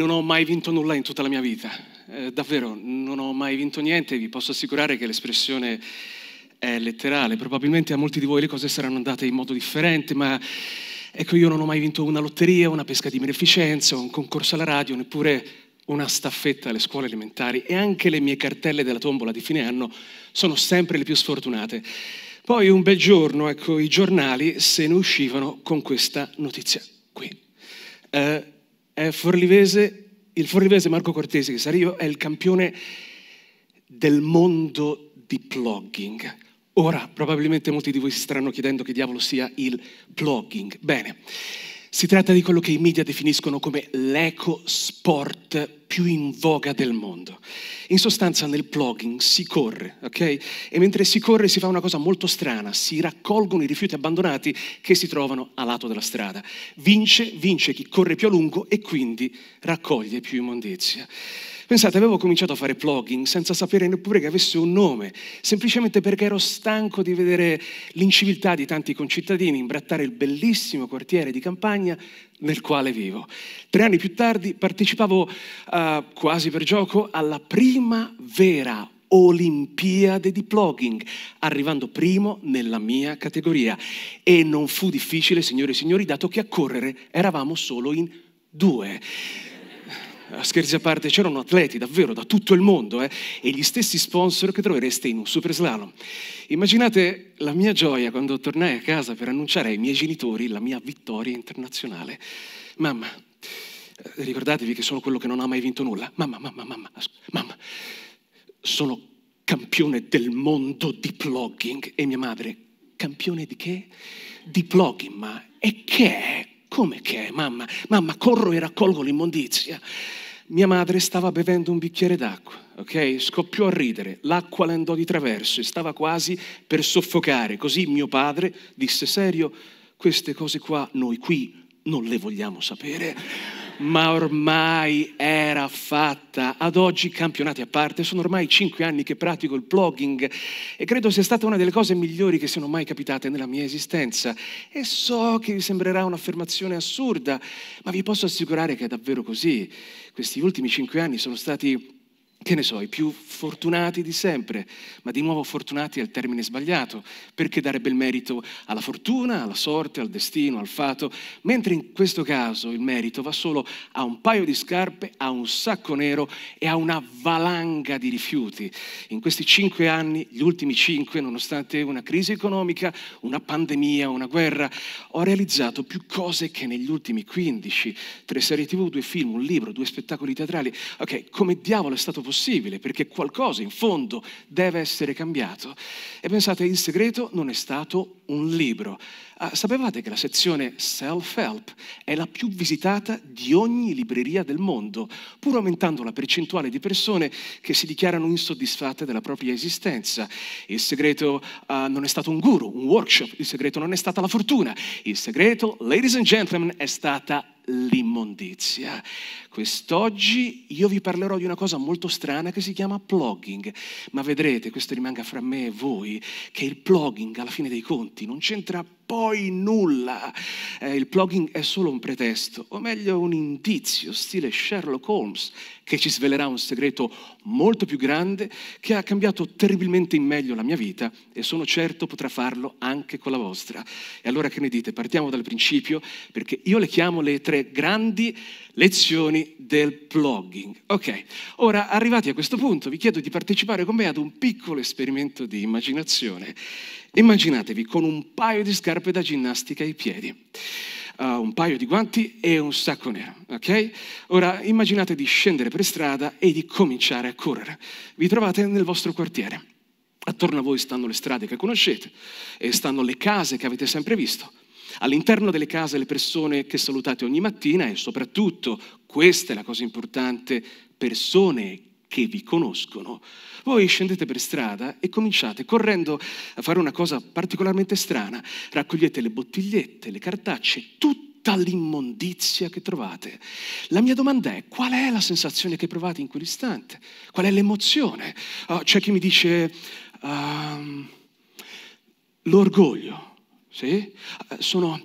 non ho mai vinto nulla in tutta la mia vita, eh, davvero, non ho mai vinto niente, vi posso assicurare che l'espressione è letterale, probabilmente a molti di voi le cose saranno andate in modo differente, ma ecco io non ho mai vinto una lotteria, una pesca di beneficenza, un concorso alla radio, neppure una staffetta alle scuole elementari e anche le mie cartelle della tombola di fine anno sono sempre le più sfortunate. Poi un bel giorno, ecco, i giornali se ne uscivano con questa notizia qui. Eh, Forlivese, il forlivese Marco Cortesi, che sarà io, è il campione del mondo di blogging. Ora, probabilmente molti di voi si staranno chiedendo che diavolo sia il blogging. Bene. Si tratta di quello che i media definiscono come l'eco sport più in voga del mondo. In sostanza nel plugging si corre, ok? E mentre si corre si fa una cosa molto strana, si raccolgono i rifiuti abbandonati che si trovano a lato della strada. Vince, vince chi corre più a lungo e quindi raccoglie più immondizia. Pensate, avevo cominciato a fare vlogging senza sapere neppure che avesse un nome, semplicemente perché ero stanco di vedere l'inciviltà di tanti concittadini imbrattare il bellissimo quartiere di campagna nel quale vivo. Tre anni più tardi partecipavo uh, quasi per gioco alla prima vera Olimpiade di blogging, arrivando primo nella mia categoria. E non fu difficile, signore e signori, dato che a correre eravamo solo in due scherzi a parte, c'erano atleti davvero da tutto il mondo eh, e gli stessi sponsor che trovereste in un super slalom. Immaginate la mia gioia quando tornai a casa per annunciare ai miei genitori la mia vittoria internazionale. Mamma, eh, ricordatevi che sono quello che non ha mai vinto nulla. Mamma, mamma, mamma, mamma, sono campione del mondo di blogging e mia madre, campione di che? Di blogging, ma e che? Come che? è, Mamma, mamma, corro e raccolgo l'immondizia. Mia madre stava bevendo un bicchiere d'acqua, ok? Scoppiò a ridere, l'acqua le andò di traverso e stava quasi per soffocare. Così mio padre disse, serio, queste cose qua noi qui non le vogliamo sapere, ma ormai era fatta. Ad oggi, campionati a parte, sono ormai cinque anni che pratico il blogging e credo sia stata una delle cose migliori che siano mai capitate nella mia esistenza. E so che vi sembrerà un'affermazione assurda, ma vi posso assicurare che è davvero così questi ultimi cinque anni sono stati che ne so, i più fortunati di sempre, ma di nuovo fortunati è il termine sbagliato, perché darebbe il merito alla fortuna, alla sorte, al destino, al fato, mentre in questo caso il merito va solo a un paio di scarpe, a un sacco nero e a una valanga di rifiuti. In questi cinque anni, gli ultimi cinque, nonostante una crisi economica, una pandemia, una guerra, ho realizzato più cose che negli ultimi quindici, tre serie tv, due film, un libro, due spettacoli teatrali. Ok, come diavolo è stato possibile? possibile, perché qualcosa in fondo deve essere cambiato. E pensate, il segreto non è stato un libro. Ah, sapevate che la sezione self-help è la più visitata di ogni libreria del mondo, pur aumentando la percentuale di persone che si dichiarano insoddisfatte della propria esistenza. Il segreto ah, non è stato un guru, un workshop, il segreto non è stata la fortuna, il segreto, ladies and gentlemen, è stata l'immondizia. Quest'oggi io vi parlerò di una cosa molto strana che si chiama plugging, ma vedrete, questo rimanga fra me e voi, che il plugging alla fine dei conti non c'entra poi nulla. Eh, il plugging è solo un pretesto, o meglio un indizio, stile Sherlock Holmes, che ci svelerà un segreto molto più grande che ha cambiato terribilmente in meglio la mia vita e sono certo potrà farlo anche con la vostra. E allora che ne dite? Partiamo dal principio perché io le chiamo le tre grandi lezioni del plugging. Ok, ora arrivati a questo punto vi chiedo di partecipare con me ad un piccolo esperimento di immaginazione Immaginatevi con un paio di scarpe da ginnastica ai piedi, uh, un paio di guanti e un sacco nero, ok? Ora immaginate di scendere per strada e di cominciare a correre. Vi trovate nel vostro quartiere. Attorno a voi stanno le strade che conoscete e stanno le case che avete sempre visto. All'interno delle case le persone che salutate ogni mattina e soprattutto, questa è la cosa importante, persone che vi conoscono, voi scendete per strada e cominciate correndo a fare una cosa particolarmente strana. Raccogliete le bottigliette, le cartacce, tutta l'immondizia che trovate. La mia domanda è qual è la sensazione che provate in quell'istante? Qual è l'emozione? Oh, c'è chi mi dice um, l'orgoglio, sì? Ah, sono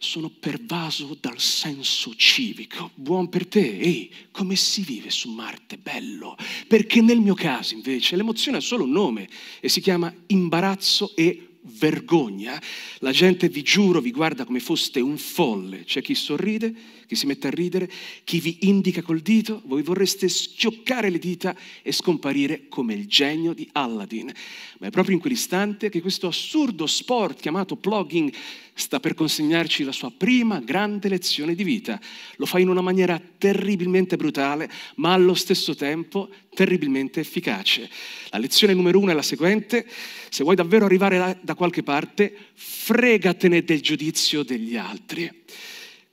sono pervaso dal senso civico. Buon per te, ehi, come si vive su Marte? Bello. Perché nel mio caso invece l'emozione ha solo un nome e si chiama imbarazzo e vergogna. La gente, vi giuro, vi guarda come foste un folle. C'è chi sorride che si mette a ridere, chi vi indica col dito, voi vorreste schioccare le dita e scomparire come il genio di Aladdin. Ma è proprio in quell'istante che questo assurdo sport chiamato plugging sta per consegnarci la sua prima grande lezione di vita. Lo fa in una maniera terribilmente brutale, ma allo stesso tempo terribilmente efficace. La lezione numero uno è la seguente, se vuoi davvero arrivare da qualche parte, fregatene del giudizio degli altri.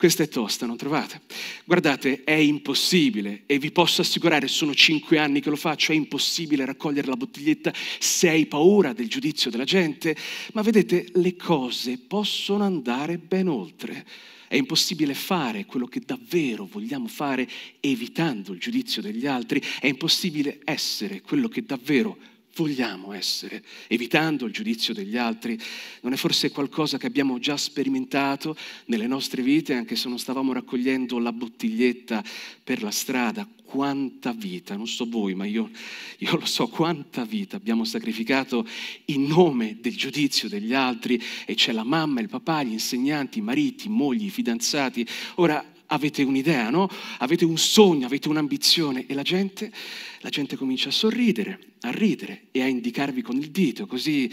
Questa è tosta, non trovate? Guardate, è impossibile e vi posso assicurare, sono cinque anni che lo faccio, è impossibile raccogliere la bottiglietta se hai paura del giudizio della gente, ma vedete, le cose possono andare ben oltre. È impossibile fare quello che davvero vogliamo fare evitando il giudizio degli altri, è impossibile essere quello che davvero vogliamo vogliamo essere, evitando il giudizio degli altri? Non è forse qualcosa che abbiamo già sperimentato nelle nostre vite, anche se non stavamo raccogliendo la bottiglietta per la strada? Quanta vita, non so voi, ma io, io lo so, quanta vita abbiamo sacrificato in nome del giudizio degli altri e c'è la mamma, il papà, gli insegnanti, i mariti, i mogli, i fidanzati. Ora, avete un'idea, no? Avete un sogno, avete un'ambizione e la gente, la gente comincia a sorridere, a ridere e a indicarvi con il dito, così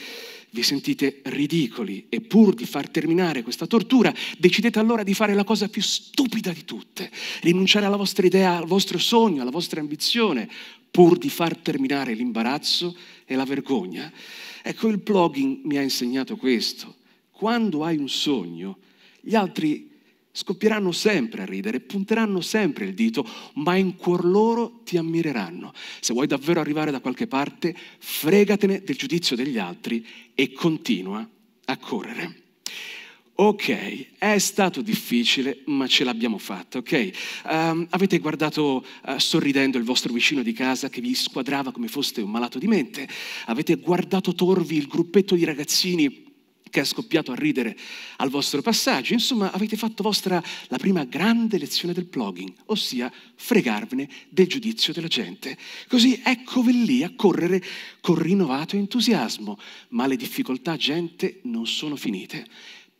vi sentite ridicoli e pur di far terminare questa tortura decidete allora di fare la cosa più stupida di tutte, rinunciare alla vostra idea, al vostro sogno, alla vostra ambizione, pur di far terminare l'imbarazzo e la vergogna. Ecco, il blogging mi ha insegnato questo. Quando hai un sogno, gli altri scoppieranno sempre a ridere, punteranno sempre il dito, ma in cuor loro ti ammireranno. Se vuoi davvero arrivare da qualche parte, fregatene del giudizio degli altri e continua a correre. Ok, è stato difficile, ma ce l'abbiamo fatta, ok? Um, avete guardato uh, sorridendo il vostro vicino di casa che vi squadrava come foste un malato di mente? Avete guardato torvi il gruppetto di ragazzini che è scoppiato a ridere al vostro passaggio. Insomma, avete fatto vostra la prima grande lezione del blogging, ossia fregarvene del giudizio della gente. Così eccovi lì a correre con rinnovato entusiasmo, ma le difficoltà, gente, non sono finite.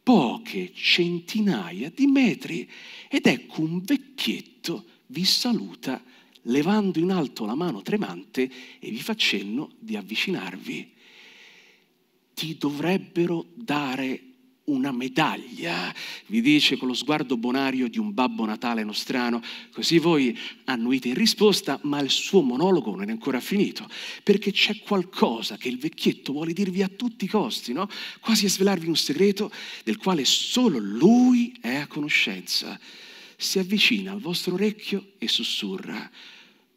Poche centinaia di metri ed ecco un vecchietto vi saluta levando in alto la mano tremante e vi fa cenno di avvicinarvi ti dovrebbero dare una medaglia, vi dice con lo sguardo bonario di un babbo natale nostrano, così voi annuite in risposta, ma il suo monologo non è ancora finito, perché c'è qualcosa che il vecchietto vuole dirvi a tutti i costi, no? quasi a svelarvi un segreto del quale solo lui è a conoscenza. Si avvicina al vostro orecchio e sussurra,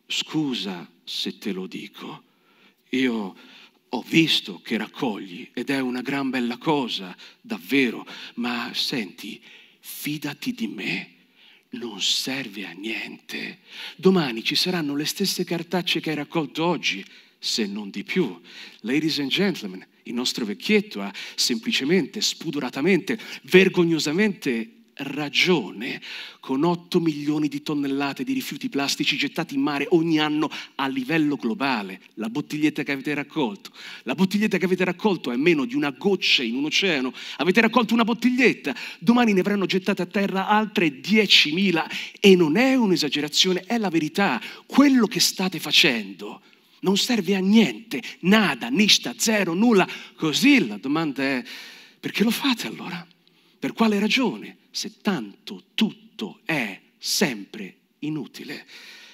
scusa se te lo dico, io ho visto che raccogli ed è una gran bella cosa, davvero, ma senti, fidati di me non serve a niente. Domani ci saranno le stesse cartacce che hai raccolto oggi, se non di più. Ladies and gentlemen, il nostro vecchietto ha semplicemente, spudoratamente, vergognosamente ragione con 8 milioni di tonnellate di rifiuti plastici gettati in mare ogni anno a livello globale. La bottiglietta che avete raccolto, la bottiglietta che avete raccolto è meno di una goccia in un oceano. Avete raccolto una bottiglietta, domani ne avranno gettate a terra altre 10.000 e non è un'esagerazione, è la verità. Quello che state facendo non serve a niente, nada, nista, zero, nulla. Così la domanda è perché lo fate allora? Per quale ragione? se tanto tutto è sempre inutile.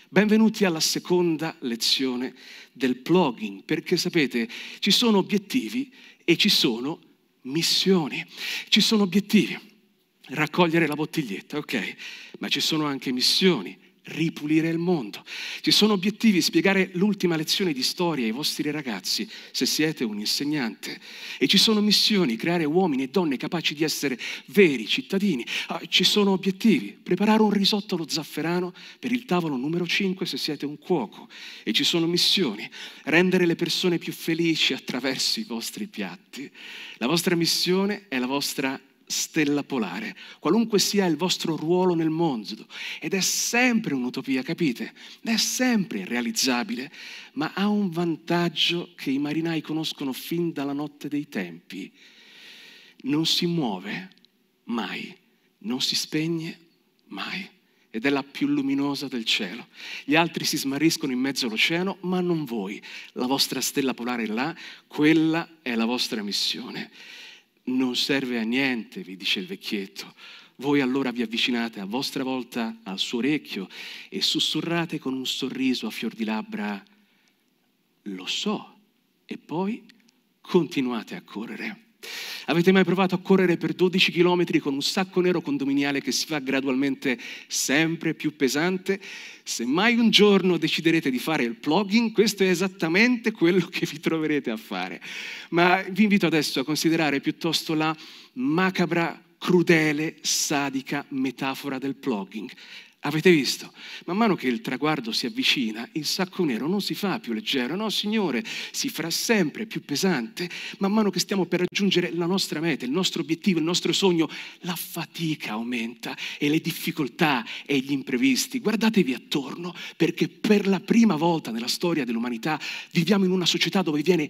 Benvenuti alla seconda lezione del plugin, perché sapete, ci sono obiettivi e ci sono missioni. Ci sono obiettivi, raccogliere la bottiglietta, ok, ma ci sono anche missioni, ripulire il mondo. Ci sono obiettivi, spiegare l'ultima lezione di storia ai vostri ragazzi, se siete un insegnante. E ci sono missioni, creare uomini e donne capaci di essere veri cittadini. Ah, ci sono obiettivi, preparare un risotto allo zafferano per il tavolo numero 5 se siete un cuoco. E ci sono missioni, rendere le persone più felici attraverso i vostri piatti. La vostra missione è la vostra stella polare, qualunque sia il vostro ruolo nel mondo. Ed è sempre un'utopia, capite? È sempre realizzabile, ma ha un vantaggio che i marinai conoscono fin dalla notte dei tempi. Non si muove mai, non si spegne mai ed è la più luminosa del cielo. Gli altri si smarriscono in mezzo all'oceano, ma non voi. La vostra stella polare è là, quella è la vostra missione non serve a niente, vi dice il vecchietto. Voi allora vi avvicinate a vostra volta al suo orecchio e sussurrate con un sorriso a fior di labbra, lo so, e poi continuate a correre. Avete mai provato a correre per 12 km con un sacco nero condominiale che si fa gradualmente sempre più pesante? Se mai un giorno deciderete di fare il plugging, questo è esattamente quello che vi troverete a fare. Ma vi invito adesso a considerare piuttosto la macabra, crudele, sadica metafora del plugging Avete visto? Man mano che il traguardo si avvicina, il sacco nero non si fa più leggero, no signore, si farà sempre più pesante man mano che stiamo per raggiungere la nostra meta, il nostro obiettivo, il nostro sogno, la fatica aumenta e le difficoltà e gli imprevisti. Guardatevi attorno perché per la prima volta nella storia dell'umanità viviamo in una società dove viene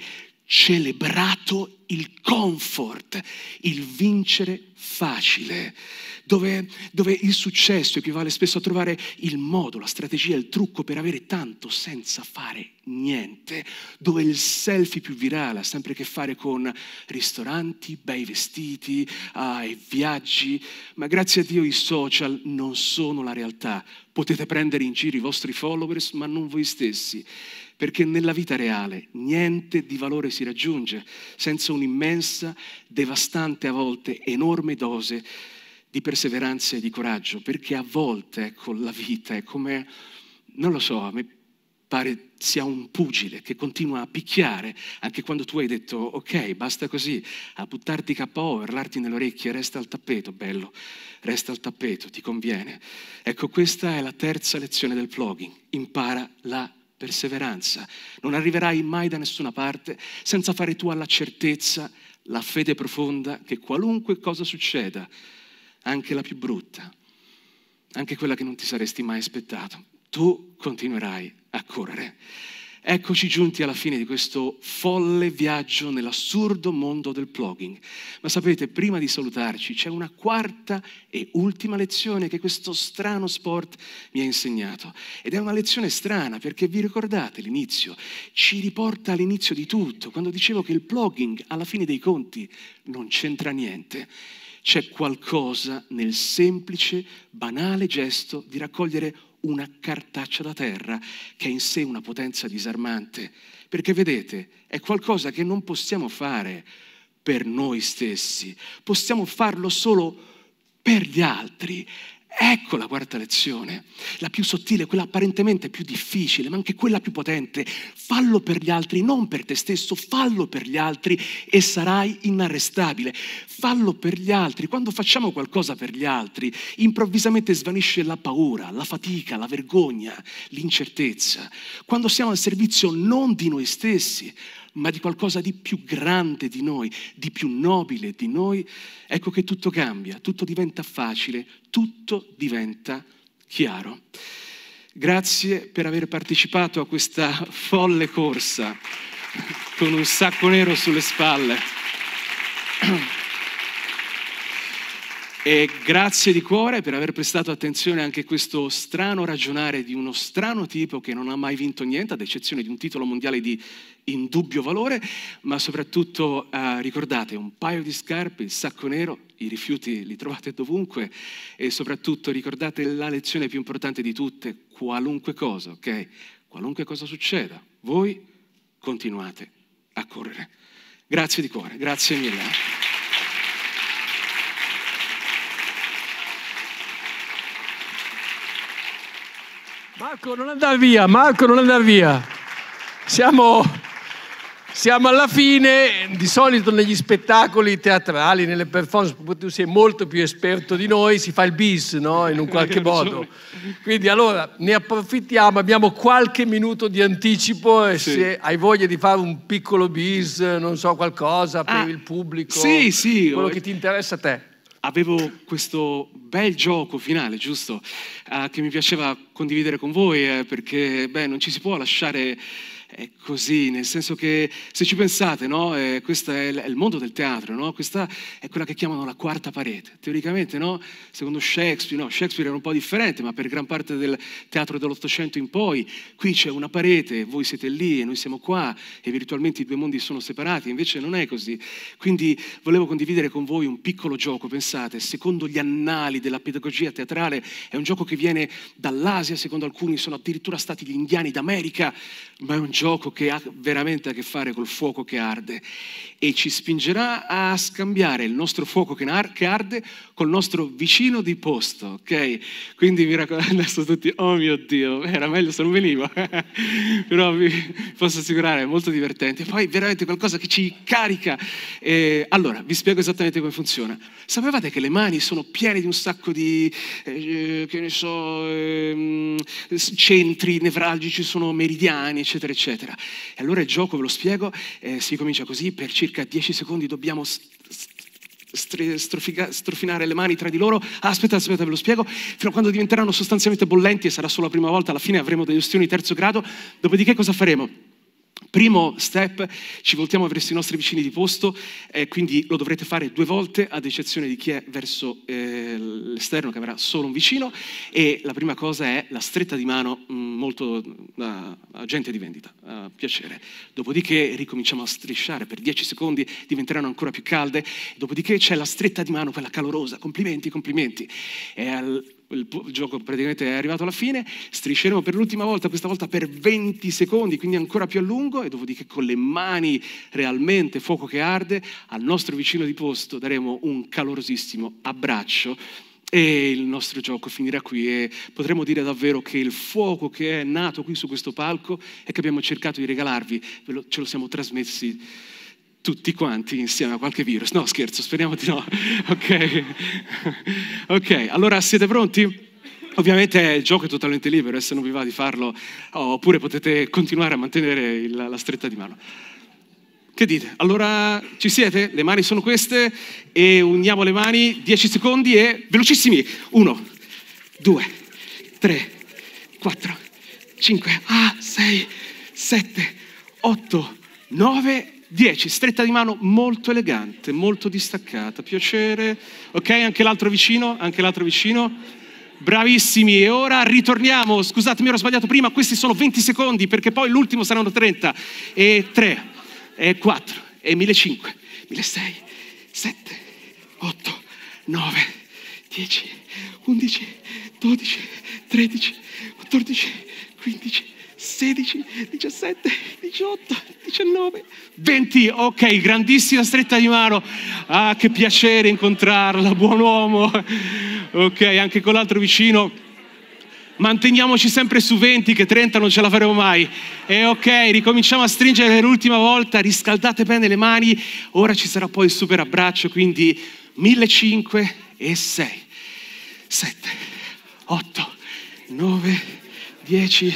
celebrato il comfort, il vincere facile, dove, dove, il successo equivale spesso a trovare il modo, la strategia, il trucco per avere tanto senza fare niente, dove il selfie più virale ha sempre a che fare con ristoranti, bei vestiti ah, e viaggi, ma grazie a Dio i social non sono la realtà. Potete prendere in giro i vostri followers, ma non voi stessi perché nella vita reale niente di valore si raggiunge senza un'immensa, devastante, a volte enorme dose di perseveranza e di coraggio, perché a volte ecco, la vita è come, non lo so, a me pare sia un pugile che continua a picchiare anche quando tu hai detto ok, basta così, a buttarti KO, a urlarti nelle orecchie, resta al tappeto, bello, resta al tappeto, ti conviene. Ecco, questa è la terza lezione del vlogging, impara la perseveranza. Non arriverai mai da nessuna parte senza fare tu alla certezza, la fede profonda che qualunque cosa succeda, anche la più brutta, anche quella che non ti saresti mai aspettato, tu continuerai a correre. Eccoci giunti alla fine di questo folle viaggio nell'assurdo mondo del blogging. Ma sapete, prima di salutarci c'è una quarta e ultima lezione che questo strano sport mi ha insegnato. Ed è una lezione strana perché vi ricordate l'inizio? Ci riporta all'inizio di tutto, quando dicevo che il blogging alla fine dei conti non c'entra niente c'è qualcosa nel semplice, banale gesto di raccogliere una cartaccia da terra che ha in sé una potenza disarmante. Perché vedete, è qualcosa che non possiamo fare per noi stessi, possiamo farlo solo per gli altri. Ecco la quarta lezione, la più sottile, quella apparentemente più difficile, ma anche quella più potente. Fallo per gli altri, non per te stesso, fallo per gli altri e sarai inarrestabile. Fallo per gli altri. Quando facciamo qualcosa per gli altri, improvvisamente svanisce la paura, la fatica, la vergogna, l'incertezza. Quando siamo al servizio non di noi stessi, ma di qualcosa di più grande di noi, di più nobile di noi, ecco che tutto cambia, tutto diventa facile, tutto diventa chiaro. Grazie per aver partecipato a questa folle corsa con un sacco nero sulle spalle. E grazie di cuore per aver prestato attenzione anche a questo strano ragionare di uno strano tipo che non ha mai vinto niente, ad eccezione di un titolo mondiale di indubbio valore, ma soprattutto eh, ricordate un paio di scarpe, il sacco nero, i rifiuti li trovate dovunque e soprattutto ricordate la lezione più importante di tutte, qualunque cosa, ok? Qualunque cosa succeda, voi continuate a correre. Grazie di cuore, grazie mille. Eh. Marco, non andare via, Marco, non andare via. Siamo, siamo, alla fine, di solito negli spettacoli teatrali, nelle performance, tu sei molto più esperto di noi, si fa il bis, no? In un qualche modo. Quindi allora ne approfittiamo, abbiamo qualche minuto di anticipo e sì. se hai voglia di fare un piccolo bis, non so, qualcosa per ah, il pubblico, sì, sì, quello che ti interessa a te avevo questo bel gioco finale, giusto? Eh, che mi piaceva condividere con voi eh, perché beh, non ci si può lasciare è così, nel senso che se ci pensate, no? eh, questo è il, mondo del teatro, no? questa è quella che chiamano la quarta parete. Teoricamente, no? secondo Shakespeare, no? Shakespeare era un po' differente, ma per gran parte del teatro dell'Ottocento in poi, qui c'è una parete, voi siete lì e noi siamo qua e virtualmente i due mondi sono separati, invece non è così. Quindi volevo condividere con voi un piccolo gioco, pensate, secondo gli annali della pedagogia teatrale è un gioco che viene dall'Asia, secondo alcuni sono addirittura stati gli indiani d'America, ma è un gioco che ha veramente a che fare col fuoco che arde e ci spingerà a scambiare il nostro fuoco che arde col nostro vicino di posto, ok? Quindi mi raccomando, sono tutti, oh mio Dio, era meglio se non venivo, però vi posso assicurare, è molto divertente, poi veramente qualcosa che ci carica. Eh, allora, vi spiego esattamente come funziona. Sapevate che le mani sono piene di un sacco di, eh, che ne so, eh, centri nevralgici, sono meridiani, eccetera, eccetera eccetera. E allora il gioco, ve lo spiego, eh, si comincia così, per circa 10 secondi dobbiamo strofinare le mani tra di loro. Aspetta, aspetta, ve lo spiego. Fino a quando diventeranno sostanzialmente bollenti e sarà solo la prima volta, alla fine avremo degli ustioni di terzo grado. Dopodiché cosa faremo? Primo step, ci voltiamo verso i nostri vicini di posto, eh, quindi lo dovrete fare due volte, ad eccezione di chi è verso eh, l'esterno, che avrà solo un vicino, e la prima cosa è la stretta di mano, mm, molto da uh, gente di vendita, uh, piacere. Dopodiché ricominciamo a strisciare per dieci secondi, diventeranno ancora più calde, dopodiché c'è la stretta di mano, quella calorosa, complimenti, complimenti. E al il gioco praticamente è arrivato alla fine, strisceremo per l'ultima volta, questa volta per 20 secondi, quindi ancora più a lungo, e dopodiché con le mani realmente fuoco che arde, al nostro vicino di posto daremo un calorosissimo abbraccio e il nostro gioco finirà qui e potremo dire davvero che il fuoco che è nato qui su questo palco e che abbiamo cercato di regalarvi, ce lo siamo trasmessi tutti quanti insieme a qualche virus. No, scherzo, speriamo di no. Ok, ok, allora siete pronti? Ovviamente il gioco è totalmente libero e se non vi va di farlo, oppure potete continuare a mantenere il, la stretta di mano. Che dite? Allora ci siete? Le mani sono queste e uniamo le mani, 10 secondi e velocissimi. 1, 2, 3, 4, 5, 6, 7, 8, 9 10, stretta di mano molto elegante, molto distaccata, piacere. Ok, anche l'altro vicino, anche l'altro vicino. Bravissimi, e ora ritorniamo. Scusatemi, mi ero sbagliato prima, questi sono 20 secondi perché poi l'ultimo saranno 30. E 3, e 4, e 1500, 1600, 7, 8, 9, 10, 11, 12, 13, 14, 15. 16, 17, 18, 19, 20. Ok, grandissima stretta di mano. Ah, che piacere incontrarla, buon uomo. Ok, anche con l'altro vicino. Manteniamoci sempre su 20, che 30 non ce la faremo mai. E ok, ricominciamo a stringere per l'ultima volta. Riscaldate bene le mani. Ora ci sarà poi il super abbraccio, quindi 1500 e 6, 7, 8, 9, 10.